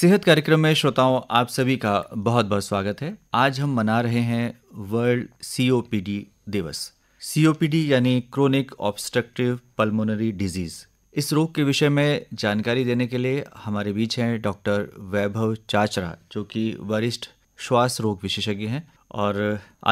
सेहत कार्यक्रम में श्रोताओं आप सभी का बहुत बहुत स्वागत है आज हम मना रहे हैं वर्ल्ड सीओपीडी दिवस सीओपीडी यानी क्रोनिक ऑब्स्ट्रक्टिव पल्मोनरी डिजीज इस रोग के विषय में जानकारी देने के लिए हमारे बीच हैं डॉक्टर वैभव चाचरा जो कि वरिष्ठ श्वास रोग विशेषज्ञ हैं और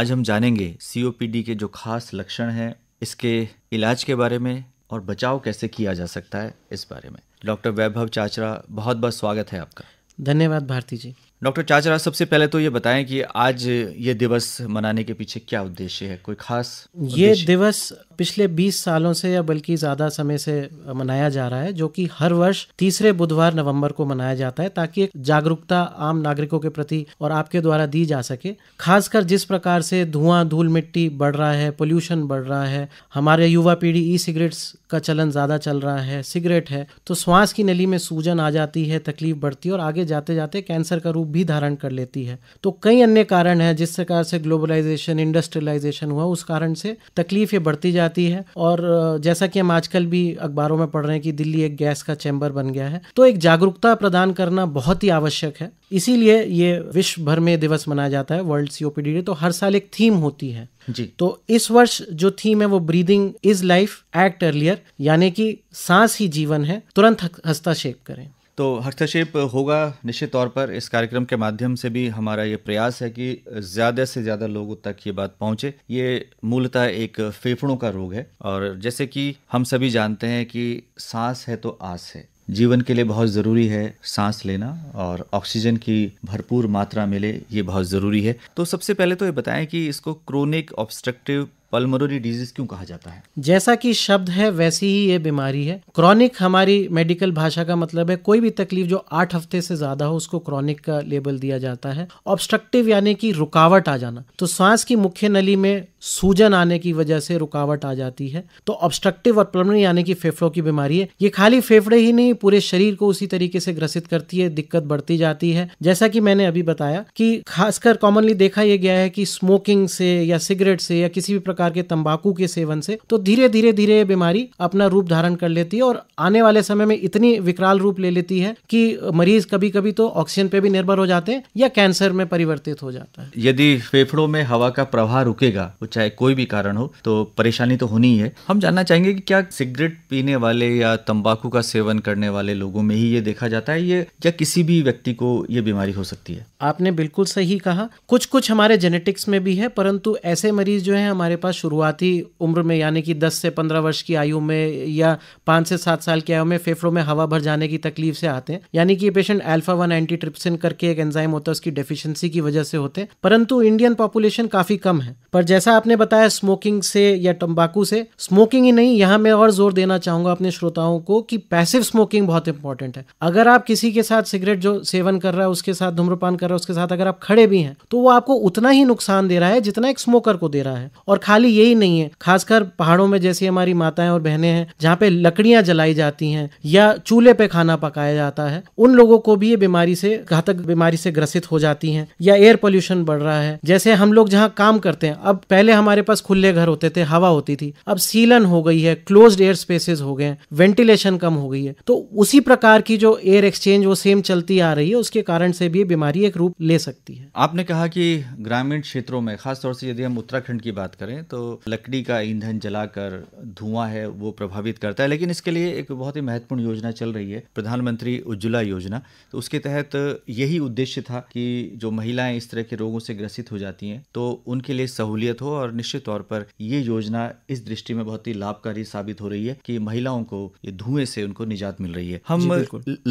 आज हम जानेंगे सीओपीडी के जो खास लक्षण हैं इसके इलाज के बारे में और बचाव कैसे किया जा सकता है इस बारे में डॉक्टर वैभव चाचरा बहुत बहुत स्वागत है आपका धन्यवाद भारती जी डॉक्टर चाचरा सबसे पहले तो ये बताएं कि आज ये दिवस मनाने के पीछे क्या उद्देश्य है कोई खास ये दिवस पिछले 20 सालों से या बल्कि ज़्यादा समय से मनाया जा रहा है जो कि हर वर्ष तीसरे बुधवार नवंबर को मनाया जाता है ताकि एक जागरूकता आम नागरिकों के प्रति और आपके द्वारा दी जा सके खासकर जिस प्रकार से धुआं धूल मिट्टी बढ़ रहा है पोल्यूशन बढ़ रहा है हमारे युवा पीढ़ी ई सिगरेट्स का चलन ज़्यादा चल रहा है सिगरेट है तो श्वास की नली में सूजन आ जाती है तकलीफ बढ़ती है और आगे जाते जाते कैंसर का रूप रूप भी धारण कर लेती है तो कई अन्य कारण है जिस प्रकार से ग्लोबलाइजेशन इंडस्ट्रियलाइजेशन हुआ उस कारण से तकलीफें बढ़ती जाती है और जैसा कि हम आजकल भी अखबारों में पढ़ रहे हैं कि दिल्ली एक गैस का चैम्बर बन गया है तो एक जागरूकता प्रदान करना बहुत ही आवश्यक है इसीलिए ये विश्व भर में दिवस मनाया जाता है वर्ल्ड सीओपीडी डे तो हर साल एक थीम होती है जी तो इस वर्ष जो थीम है वो breathing is life act earlier यानी कि सांस ही जीवन है तुरंत हस्ताक्षेप करें तो हस्तक्षेप होगा निश्चित तौर पर इस कार्यक्रम के माध्यम से भी हमारा ये प्रयास है कि ज़्यादा से ज़्यादा लोगों तक ये बात पहुँचे ये मूलतः एक फेफड़ों का रोग है और जैसे कि हम सभी जानते हैं कि सांस है तो आस है जीवन के लिए बहुत ज़रूरी है सांस लेना और ऑक्सीजन की भरपूर मात्रा मिले ये बहुत ज़रूरी है तो सबसे पहले तो ये बताएं कि इसको क्रोनिक ऑब्स्ट्रक्टिव पल्मोनरी डिजीज क्यों कहा जाता है जैसा कि शब्द है वैसी ही ये बीमारी है क्रॉनिक हमारी मेडिकल भाषा का मतलब है कोई भी तकलीफ जो आठ हफ्ते से ज्यादा हो उसको क्रॉनिक का लेबल दिया जाता है ऑब्स्ट्रक्टिव यानी कि रुकावट आ जाना तो सांस की मुख्य नली में सूजन आने की वजह से रुकावट आ जाती है तो ऑब्स्ट्रक्टिव और पल्मोनरी यानी कि फेफड़ों की बीमारी है ये खाली फेफड़े ही नहीं पूरे शरीर को उसी तरीके से ग्रसित करती है दिक्कत बढ़ती जाती है जैसा कि मैंने अभी बताया कि खासकर कॉमनली देखा यह गया है कि स्मोकिंग से या सिगरेट से या किसी भी प्रकार के तंबाकू के सेवन से तो धीरे धीरे धीरे बीमारी अपना रूप धारण कर लेती है और आने वाले समय में इतनी विकराल रूप ले लेती है कि मरीज कभी कभी तो ऑक्सीजन पे भी निर्भर हो जाते हैं या कैंसर में परिवर्तित हो जाता है यदि फेफड़ों में हवा का प्रवाह रुकेगा वो चाहे कोई भी कारण हो तो परेशानी तो होनी है हम जानना चाहेंगे कि क्या सिगरेट पीने वाले या तंबाकू का सेवन करने वाले लोगों में ही ये देखा जाता है ये या किसी भी व्यक्ति को ये बीमारी हो सकती है आपने बिल्कुल सही कहा कुछ कुछ हमारे जेनेटिक्स में भी है परंतु ऐसे मरीज जो है हमारे पास पास शुरुआती उम्र में यानी कि 10 से 15 वर्ष की आयु में या 5 से 7 साल की आयु में फेफड़ों में हवा भर जाने की तकलीफ से आते हैं यानी कि ये patient alpha one antitrypsin करके एक एंजाइम होता है उसकी डेफिशिएंसी की वजह से होते हैं परंतु इंडियन पॉपुलेशन काफ़ी कम है पर जैसा आपने बताया स्मोकिंग से या तम्बाकू से स्मोकिंग ही नहीं यहाँ मैं और जोर देना चाहूंगा अपने श्रोताओं को कि पैसिव स्मोकिंग बहुत इंपॉर्टेंट है अगर आप किसी के साथ सिगरेट जो सेवन कर रहा है उसके साथ धूम्रपान कर रहा है उसके साथ अगर आप खड़े भी हैं तो वो आपको उतना ही नुकसान दे रहा है जितना एक स्मोकर को दे रहा है और खाली खाली यही नहीं है खासकर पहाड़ों में जैसी हमारी माताएं और बहनें हैं जहाँ पे लकड़ियां जलाई जाती हैं या चूल्हे पे खाना पकाया जाता है उन लोगों को भी ये बीमारी से घातक बीमारी से ग्रसित हो जाती है या एयर पोल्यूशन बढ़ रहा है जैसे हम लोग जहाँ काम करते हैं अब पहले हमारे पास खुले घर होते थे हवा होती थी अब सीलन हो गई है क्लोज एयर स्पेसेस हो गए हैं वेंटिलेशन कम हो गई है तो उसी प्रकार की जो एयर एक्सचेंज वो सेम चलती आ रही है उसके कारण से भी बीमारी एक रूप ले सकती है आपने कहा कि ग्रामीण क्षेत्रों में खासतौर से यदि हम उत्तराखंड की बात करें तो लकड़ी का ईंधन जलाकर धुआं है वो प्रभावित करता है लेकिन इसके लिए एक बहुत ही महत्वपूर्ण योजना चल रही है प्रधानमंत्री उज्ज्वला योजना तो उसके तहत यही उद्देश्य था कि जो महिलाएं इस तरह के रोगों से ग्रसित हो जाती हैं तो उनके लिए सहूलियत हो और निश्चित तौर पर ये योजना इस दृष्टि में बहुत ही लाभकारी साबित हो रही है कि महिलाओं को ये धुएं से उनको निजात मिल रही है हम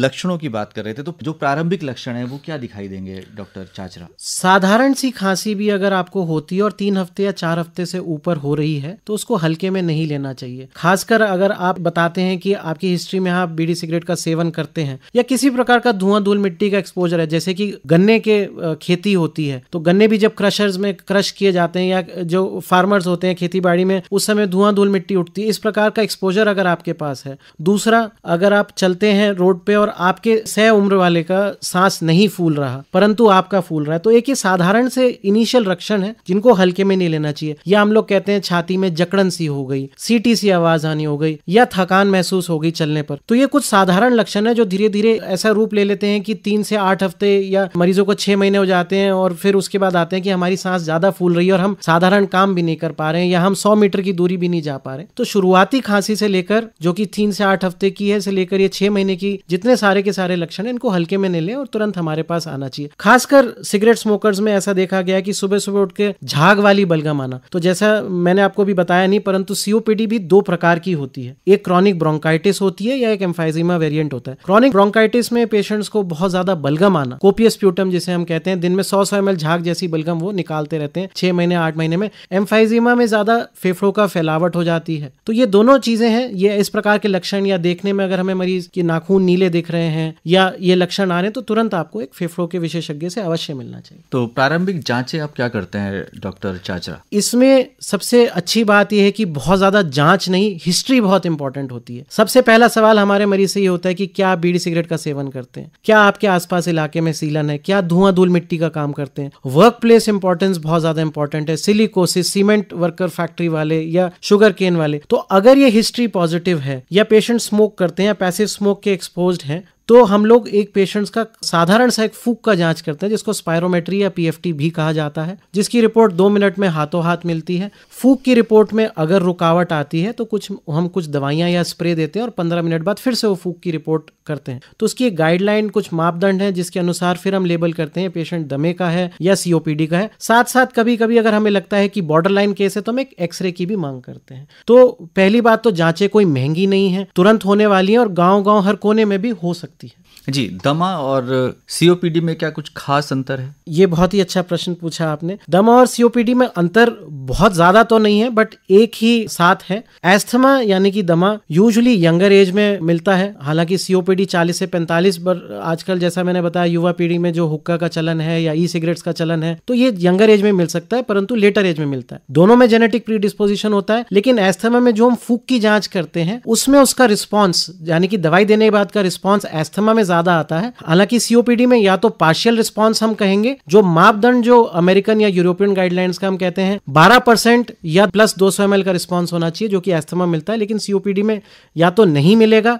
लक्षणों की बात कर रहे थे तो जो प्रारंभिक लक्षण है वो क्या दिखाई देंगे डॉक्टर चाचरा साधारण सी खांसी भी अगर आपको होती है और तीन हफ्ते या चार हफ्ते से ऊपर हो रही है तो उसको हल्के में नहीं लेना चाहिए खासकर अगर आप बताते हैं कि आपकी हिस्ट्री में आप बीड़ी सिगरेट का सेवन करते हैं या किसी प्रकार का धुआं धूल मिट्टी का एक्सपोजर है जैसे कि गन्ने के खेती होती है तो गन्ने भी जब क्रशर्स में क्रश किए जाते हैं या जो फार्मर्स होते हैं खेती बाड़ी में उस समय धुआं धूल मिट्टी उठती है इस प्रकार का एक्सपोजर अगर आपके पास है दूसरा अगर आप चलते हैं रोड पे और आपके सह उम्र वाले का सांस नहीं फूल रहा परंतु आपका फूल रहा है तो एक साधारण से इनिशियल रक्षण है जिनको हल्के में नहीं लेना चाहिए या हम लोग कहते हैं छाती में जकड़न सी हो गई सीटी सी आवाज आनी हो गई या थकान महसूस हो गई चलने पर तो ये कुछ साधारण लक्षण है जो धीरे धीरे ऐसा रूप ले लेते हैं कि तीन से आठ हफ्ते या मरीजों को छह महीने हो जाते हैं और फिर उसके बाद आते हैं कि हमारी सांस ज्यादा फूल रही है और हम साधारण काम भी नहीं कर पा रहे हैं या हम सौ मीटर की दूरी भी नहीं जा पा रहे तो शुरुआती खांसी से लेकर जो कि तीन से आठ हफ्ते की है से लेकर ये छह महीने की जितने सारे के सारे लक्षण है इनको हल्के में ले लें और तुरंत हमारे पास आना चाहिए खासकर सिगरेट स्मोकर्स में ऐसा देखा गया कि सुबह सुबह उठ के झाग वाली बलगम आना तो जैसा अच्छा मैंने आपको भी बताया नहीं परंतु सीओपीडी भी दो प्रकार की होती है एक क्रॉनिक ब्रोंकाइटिस होती है या एक एम्फाइजिमा वेरिएंट होता है क्रॉनिक ब्रोंकाइटिस में पेशेंट्स को बहुत ज्यादा बलगम आना कोपियस प्यूटम जिसे हम कहते हैं दिन में सौ सौ एम झाग जैसी बलगम वो निकालते रहते हैं छह महीने आठ महीने में एम्फाइजिमा में ज्यादा फेफड़ों का फैलावट हो जाती है तो ये दोनों चीजें हैं ये इस प्रकार के लक्षण या देखने में अगर हमें मरीज की नाखून नीले दिख रहे हैं या ये लक्षण आ रहे हैं तो तुरंत आपको एक फेफड़ों के विशेषज्ञ से अवश्य मिलना चाहिए तो प्रारंभिक जांचें आप क्या करते हैं डॉक्टर चाचरा इसमें सबसे अच्छी बात यह है कि बहुत ज़्यादा जांच नहीं हिस्ट्री बहुत इंपॉर्टेंट होती है सबसे पहला सवाल हमारे मरीज से ये होता है कि क्या आप बीड़ी सिगरेट का सेवन करते हैं क्या आपके आसपास इलाके में सीलन है क्या धुआं धूल मिट्टी का काम करते हैं वर्क प्लेस इंपॉर्टेंस बहुत ज़्यादा इंपॉर्टेंट है सिलिकोसिस सीमेंट वर्कर फैक्ट्री वाले या शुगर केन वाले तो अगर ये हिस्ट्री पॉजिटिव है या पेशेंट स्मोक करते हैं या पैसिव स्मोक के एक्सपोज हैं तो हम लोग एक पेशेंट्स का साधारण सा एक फूक का जांच करते हैं जिसको स्पायरोमेट्री या पीएफटी भी कहा जाता है जिसकी रिपोर्ट दो मिनट में हाथों हाथ मिलती है फूक की रिपोर्ट में अगर रुकावट आती है तो कुछ हम कुछ दवाइयां या स्प्रे देते हैं और पंद्रह मिनट बाद फिर से वो फूक की रिपोर्ट करते हैं तो उसकी एक गाइडलाइन कुछ मापदंड है जिसके अनुसार फिर हम लेबल करते हैं पेशेंट दमे का है या सीओपीडी का है साथ साथ कभी कभी अगर हमें लगता है कि बॉर्डर लाइन केस है तो हम एक एक्सरे की भी मांग करते हैं तो पहली बात तो जांचें कोई महंगी नहीं है तुरंत होने वाली है और गाँव गाँव हर कोने में भी हो सकती सकती है जी दमा और सीओपीडी में क्या कुछ खास अंतर है ये बहुत ही अच्छा प्रश्न पूछा आपने दमा और सीओपीडी में अंतर बहुत ज़्यादा तो नहीं है बट एक ही साथ है एस्थमा यानी कि दमा यूजली यंगर एज में मिलता है हालांकि सीओपीडी 40 से 45 पर आजकल जैसा मैंने बताया युवा पीढ़ी में जो हुक्का का चलन है या ई सिगरेट्स का चलन है तो ये यंगर एज में मिल सकता है परंतु लेटर एज में मिलता है दोनों में जेनेटिक प्रीडिस्पोजिशन होता है लेकिन एस्थमा में जो हम फूक की जांच करते हैं उसमें उसका रिस्पॉन्स यानी कि दवाई देने के बाद का रिस्पॉन्स एस्थमा में ज्यादा आता है हालांकि सीओपीडी में या तो पार्शियल रिस्पॉन्स हम कहेंगे जो मापदंड जो अमेरिकन या यूरोपियन गाइडलाइंस का हम कहते हैं बारह 12 परसेंट या प्लस दो सौ का रिस्पॉन्स होना चाहिए जो कि एस्थमा मिलता है लेकिन सीओपीडी में या तो नहीं मिलेगा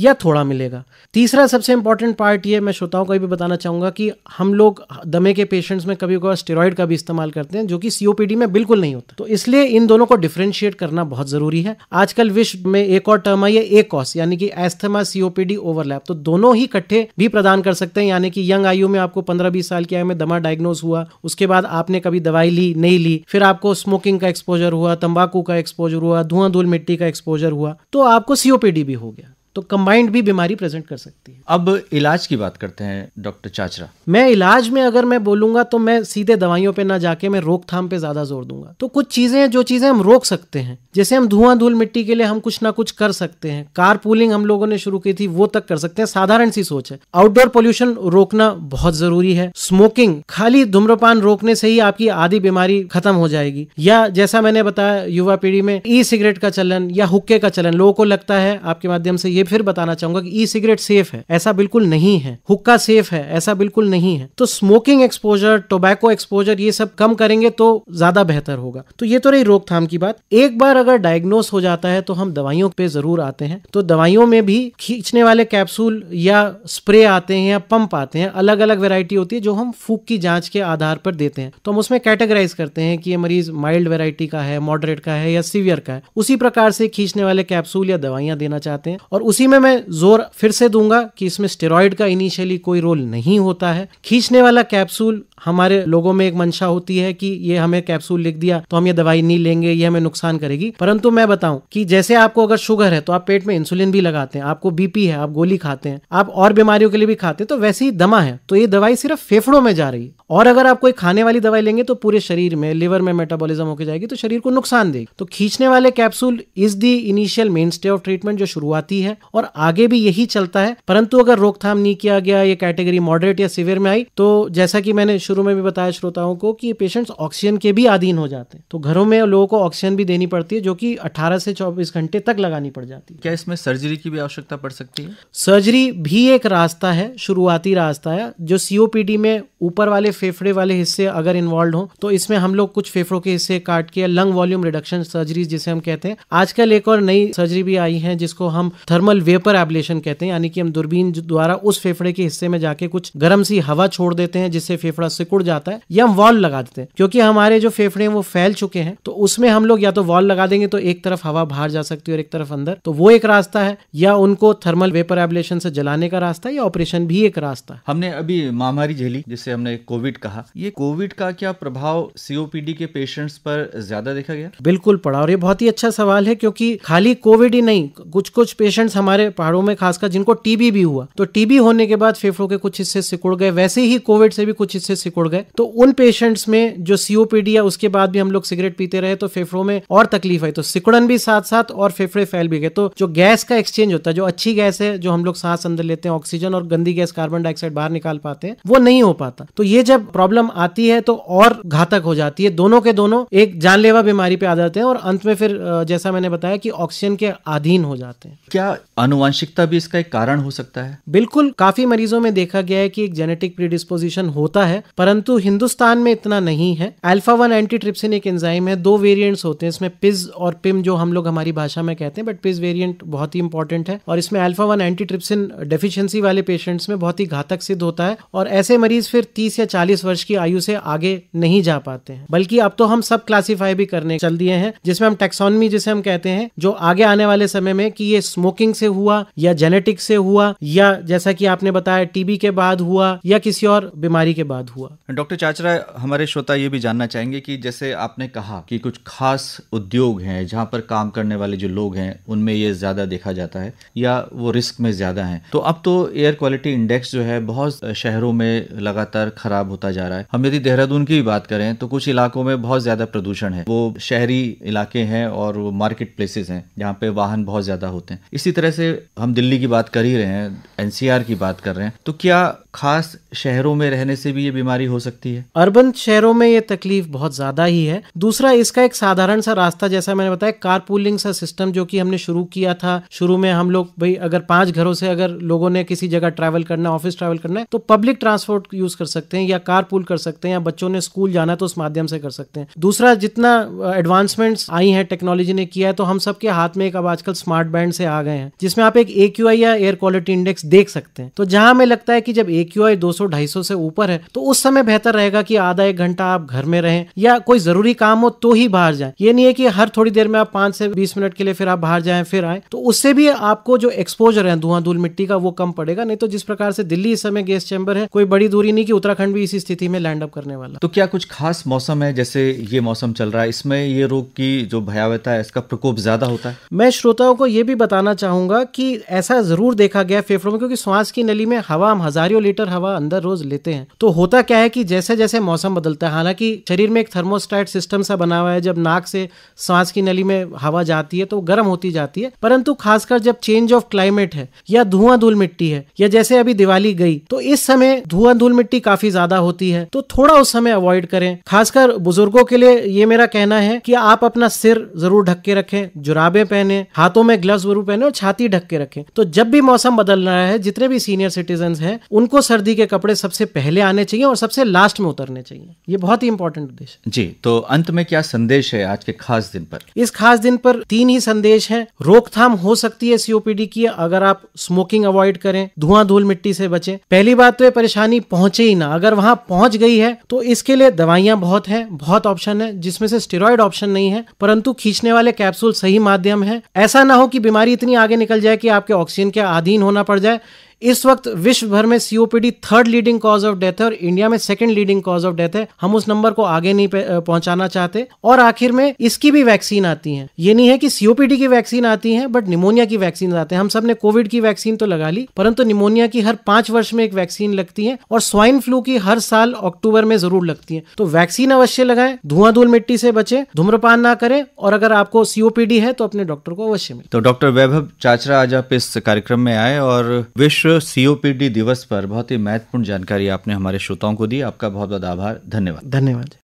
या थोड़ा मिलेगा तीसरा सबसे इंपॉर्टेंट पार्ट ये मैं श्रोताओं को भी बताना चाहूंगा कि हम लोग दमे के पेशेंट्स में कभी कभी स्टेरॉयड का भी इस्तेमाल करते हैं जो कि सीओपीडी में बिल्कुल नहीं होता तो इसलिए इन दोनों को डिफ्रेंशिएट करना बहुत ज़रूरी है आजकल विश्व में एक और टर्म आई है एक कॉस यानी कि एस्थमा सीओपीडी ओवरलैप तो दोनों ही इकट्ठे भी प्रदान कर सकते हैं यानी कि यंग आयु में आपको पंद्रह बीस साल की आयु में दमा डायग्नोज हुआ उसके बाद आपने कभी दवाई ली नहीं ली फिर आपको स्मोकिंग का एक्सपोजर हुआ तंबाकू का एक्सपोजर हुआ धुआं धूल मिट्टी का एक्सपोजर हुआ तो आपको सीओपीडी भी हो गया तो कंबाइंड भी बीमारी प्रेजेंट कर सकती है अब इलाज की बात करते हैं डॉक्टर चाचरा मैं इलाज में अगर मैं बोलूंगा तो मैं सीधे दवाइयों पे ना जाके मैं रोकथाम पे ज्यादा जोर दूंगा तो कुछ चीजें हैं जो चीजें हम रोक सकते हैं जैसे हम धुआं धूल मिट्टी के लिए हम कुछ ना कुछ कर सकते हैं कार पूलिंग हम लोगों ने शुरू की थी वो तक कर सकते हैं साधारण सी सोच है आउटडोर पोल्यूशन रोकना बहुत जरूरी है स्मोकिंग खाली धूम्रपान रोकने से ही आपकी आधी बीमारी खत्म हो जाएगी या जैसा मैंने बताया युवा पीढ़ी में ई सिगरेट का चलन या हुक्के का चलन लोगों को लगता है आपके माध्यम से ये ये फिर बताना चाहूंगा कि ई सिगरेट सेफ है ऐसा बिल्कुल नहीं है हुक्का सेफ है ऐसा बिल्कुल नहीं है तो स्मोकिंग एक्सपोजर टोबैको एक्सपोजर ये सब कम करेंगे तो ज्यादा बेहतर होगा तो ये तो रही रोकथाम की बात एक बार अगर डायग्नोस हो जाता है तो हम दवाइयों पे जरूर आते हैं तो दवाइयों में भी खींचने वाले कैप्सूल या स्प्रे आते हैं या पंप आते हैं अलग अलग वेरायटी होती है जो हम फूक की जांच के आधार पर देते हैं तो हम उसमें कैटेगराइज करते हैं कि ये मरीज माइल्ड वेरायटी का है मॉडरेट का है या सीवियर का है उसी प्रकार से खींचने वाले कैप्सूल या दवाइयां देना चाहते हैं और उसी में मैं जोर फिर से दूंगा कि इसमें स्टेरॉयड का इनिशियली कोई रोल नहीं होता है खींचने वाला कैप्सूल हमारे लोगों में एक मंशा होती है कि ये हमें कैप्सूल लिख दिया तो हम ये दवाई नहीं लेंगे ये हमें नुकसान करेगी परंतु मैं बताऊं कि जैसे आपको अगर शुगर है तो आप पेट में इंसुलिन भी लगाते हैं आपको बीपी है आप गोली खाते हैं आप और बीमारियों के लिए भी खाते हैं तो वैसे ही दमा है तो ये दवाई सिर्फ फेफड़ों में जा रही है और अगर आप कोई खाने वाली दवाई लेंगे तो पूरे शरीर में लिवर में मेटाबॉलिज्म होकर जाएगी तो शरीर को नुकसान देगी तो खींचने वाले capsule is the initial mainstay of treatment जो शुरुआती है और आगे भी यही चलता है परंतु अगर रोकथाम नहीं किया गया ये कैटेगरी मॉडरेट या सिवियर में आई तो जैसा कि मैंने शुरू में भी बताया श्रोताओं को कि पेशेंट्स ऑक्सीजन के भी अधीन हो जाते हैं तो घरों में लोगों को ऑक्सीजन भी देनी पड़ती है जो की अठारह से चौबीस घंटे तक लगानी पड़ जाती है क्या इसमें सर्जरी की भी आवश्यकता पड़ सकती है सर्जरी भी एक रास्ता है शुरुआती रास्ता है जो सीओपीडी में ऊपर वाले फेफड़े वाले हिस्से अगर इन्वॉल्व हो तो इसमें हम लोग कुछ फेफड़ों के हिस्से काट के लंग वॉल्यूम रिडक्शन सर्जरी जिसे हम कहते हैं आजकल एक और नई सर्जरी भी आई है जिसको हम थर्मल वेपर एबलेशन कहते हैं यानी कि हम दूरबीन द्वारा उस फेफड़े के हिस्से में जाके कुछ गर्म सी हवा छोड़ देते हैं जिससे फेफड़ा सिकुड़ जाता है या हम वॉल लगा देते हैं क्योंकि हमारे जो फेफड़े हैं वो फैल चुके हैं तो उसमें हम लोग या तो वॉल लगा देंगे तो एक तरफ हवा बाहर जा सकती है और एक तरफ अंदर तो वो एक रास्ता है या उनको थर्मल वेपर एबलेशन से जलाने का रास्ता या ऑपरेशन भी एक रास्ता है हमने अभी महामारी झेली जिससे हमने कोविड कोविड कहा ये कोविड का क्या प्रभाव सीओपीडी के पेशेंट्स पर ज्यादा देखा गया बिल्कुल पड़ा और ये बहुत ही अच्छा सवाल है क्योंकि खाली कोविड ही नहीं कुछ कुछ पेशेंट्स हमारे पहाड़ों में खासकर जिनको टीबी भी हुआ तो टीबी होने के बाद फेफड़ों के कुछ हिस्से सिकुड़ गए वैसे ही कोविड से भी कुछ हिस्से सिकुड़ गए तो उन पेशेंट्स में जो सीओपीडी है उसके बाद भी हम लोग सिगरेट पीते रहे तो फेफड़ों में और तकलीफ आई तो सिकुड़न भी साथ साथ और फेफड़े फैल भी गए तो जो गैस का एक्सचेंज होता है जो अच्छी गैस है जो हम लोग सांस अंदर लेते हैं ऑक्सीजन और गंदी गैस कार्बन डाइऑक्साइड बाहर निकाल पाते हैं वो नहीं हो पाता तो ये जब प्रॉब्लम आती है तो और घातक हो जाती है दोनों के दोनों एक जानलेवा बीमारी पे आ जाते हैं और अंत में फिर जैसा मैंने बताया कि ऑक्सीजन के अधीन हो जाते हैं क्या अनुवांशिकता भी इसका एक कारण हो सकता है बिल्कुल काफी मरीजों में देखा गया है कि एक जेनेटिक प्रीडिस्पोजिशन होता है परंतु हिंदुस्तान में इतना नहीं है अल्फा वन एंटी ट्रिप्सिन एक एंजाइम है दो वेरियंट्स होते हैं इसमें पिज और पिम जो हम लोग हमारी भाषा में कहते हैं बट पिज वेरियंट बहुत ही इंपॉर्टेंट है और इसमें alpha one antitrypsin deficiency वाले पेशेंट्स में बहुत ही घातक सिद्ध होता है और ऐसे मरीज फिर तीस या 40 वर्ष की आयु से आगे नहीं जा पाते हैं बल्कि अब तो हम सब क्लासीफाई भी करने चल दिए हैं जिसमें हम टेक्सोनमी जिसे हम कहते हैं जो आगे आने वाले समय में कि ये स्मोकिंग से हुआ या जेनेटिक से हुआ या जैसा कि आपने बताया टीबी के बाद हुआ या किसी और बीमारी के बाद हुआ डॉक्टर चाचरा हमारे श्रोता ये भी जानना चाहेंगे कि जैसे आपने कहा कि कुछ खास उद्योग हैं जहाँ पर काम करने वाले जो लोग हैं उनमें ये ज़्यादा देखा जाता है या वो रिस्क में ज़्यादा है तो अब तो एयर क्वालिटी इंडेक्स जो है बहुत शहरों में लगातार खराब होता जा रहा है हम यदि देहरादून की भी बात करें तो कुछ इलाकों में बहुत ज़्यादा प्रदूषण है वो शहरी इलाके हैं और वो मार्केट प्लेसेस हैं जहाँ पे वाहन बहुत ज़्यादा होते हैं इसी तरह से हम दिल्ली की बात कर ही रहे हैं एनसीआर की बात कर रहे हैं तो क्या खास शहरों में रहने से भी ये बीमारी हो सकती है अर्बन शहरों में ये तकलीफ बहुत ज़्यादा ही है दूसरा इसका एक साधारण सा रास्ता जैसा मैंने बताया कार पूलिंग सा सिस्टम जो कि हमने शुरू किया था शुरू में हम लोग भाई अगर पांच घरों से अगर लोगों ने किसी जगह ट्रैवल करना ऑफिस ट्रैवल करना है तो पब्लिक ट्रांसपोर्ट यूज़ कर सकते हैं या कार पूल कर सकते हैं या बच्चों ने स्कूल जाना तो उस माध्यम से कर सकते हैं दूसरा जितना एडवांसमेंट्स आई है टेक्नोलॉजी ने किया है तो हम सबके हाथ में एक अब आजकल स्मार्ट बैंड से आ गए हैं जिसमें आप एक ए या एयर क्वालिटी इंडेक्स देख सकते हैं तो जहां हमें लगता है कि जब ए ए क्यू आई दो सौ ढाई सौ से ऊपर है तो उस समय बेहतर रहेगा कि आधा एक घंटा आप घर में रहें या कोई जरूरी काम हो तो ही बाहर जाए ये नहीं है कि हर थोड़ी देर में आप पांच से बीस मिनट के लिए फिर आप बाहर जाए फिर आए तो उससे भी आपको जो एक्सपोजर है धुआं धूल मिट्टी का वो कम पड़ेगा नहीं तो जिस प्रकार से दिल्ली इस समय गैस चैम्बर है कोई बड़ी दूरी नहीं की उत्तराखंड भी इसी स्थिति में लैंड अप करने वाला तो क्या कुछ खास मौसम है जैसे ये मौसम चल रहा है इसमें ये रोग की जो भयावहता है इसका प्रकोप ज्यादा होता है मैं श्रोताओं को ये भी बताना चाहूंगा कि ऐसा जरूर देखा गया फेफड़ों में क्योंकि श्वास की नली में हवा हम हजारियों लीटर हवा अंदर रोज लेते हैं तो होता क्या है कि जैसे जैसे मौसम बदलता है हालांकि शरीर में एक थर्मोस्टाइट सिस्टम सा बना हुआ है जब नाक से सांस की नली में हवा जाती है तो गर्म होती जाती है परंतु खासकर जब चेंज ऑफ क्लाइमेट है या धुआं धूल मिट्टी है या जैसे अभी दिवाली गई तो इस समय धुआं धूल मिट्टी काफी ज्यादा होती है तो थोड़ा उस समय अवॉइड करें खासकर बुजुर्गों के लिए ये मेरा कहना है कि आप अपना सिर जरूर ढक के रखें जुराबे पहने हाथों में ग्लव्स जरूर पहने और छाती ढक के रखें तो जब भी मौसम बदल रहा है जितने भी सीनियर सिटीजन है उनको सर्दी के कपड़े सबसे पहले आने चाहिए और सबसे लास्ट में उतरने चाहिए ये बहुत ही इंपॉर्टेंट उद्देश्य जी तो अंत में क्या संदेश है आज के खास दिन पर इस खास दिन पर तीन ही संदेश है रोकथाम हो सकती है सीओपीडी की अगर आप स्मोकिंग अवॉइड करें धुआं धूल मिट्टी से बचें पहली बात तो ये परेशानी पहुंचे ही ना अगर वहां पहुंच गई है तो इसके लिए दवाइयां बहुत है बहुत ऑप्शन है जिसमें से स्टेरॉयड ऑप्शन नहीं है परंतु खींचने वाले कैप्सूल सही माध्यम है ऐसा ना हो कि बीमारी इतनी आगे निकल जाए कि आपके ऑक्सीजन के अधीन होना पड़ जाए इस वक्त विश्व भर में COPD third leading cause of death है और इंडिया में second leading cause of death है हम उस नंबर को आगे नहीं पहुंचाना चाहते और आखिर में इसकी भी वैक्सीन आती है ये नहीं है कि सीओपीडी की वैक्सीन आती है बट निमोनिया की वैक्सीन आते हैं हम सब ने कोविड की वैक्सीन तो लगा ली परंतु निमोनिया की हर पांच वर्ष में एक वैक्सीन लगती है और स्वाइन फ्लू की हर साल अक्टूबर में जरूर लगती है तो वैक्सीन अवश्य लगाएं धुआं धूल मिट्टी से बचे धूम्रपान ना करें और अगर आपको सीओपीडी है तो अपने डॉक्टर को अवश्य मिले तो डॉक्टर वैभव चाचरा आज आप इस कार्यक्रम में आए और विश्व विश्व सीओपीडी दिवस पर बहुत ही महत्वपूर्ण जानकारी आपने हमारे श्रोताओं को दी आपका बहुत बहुत आभार धन्यवाद धन्यवाद